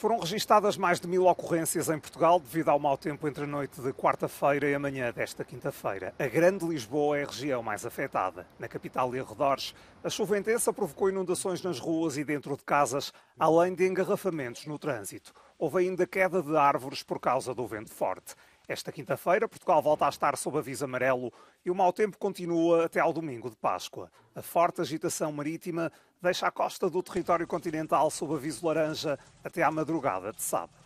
Foram registadas mais de mil ocorrências em Portugal devido ao mau tempo entre a noite de quarta-feira e a manhã desta quinta-feira. A Grande Lisboa é a região mais afetada. Na capital e arredores, a chuva intensa provocou inundações nas ruas e dentro de casas, além de engarrafamentos no trânsito. Houve ainda queda de árvores por causa do vento forte. Esta quinta-feira, Portugal volta a estar sob aviso amarelo e o mau tempo continua até ao domingo de Páscoa. A forte agitação marítima deixa a costa do território continental sob aviso laranja até à madrugada de sábado.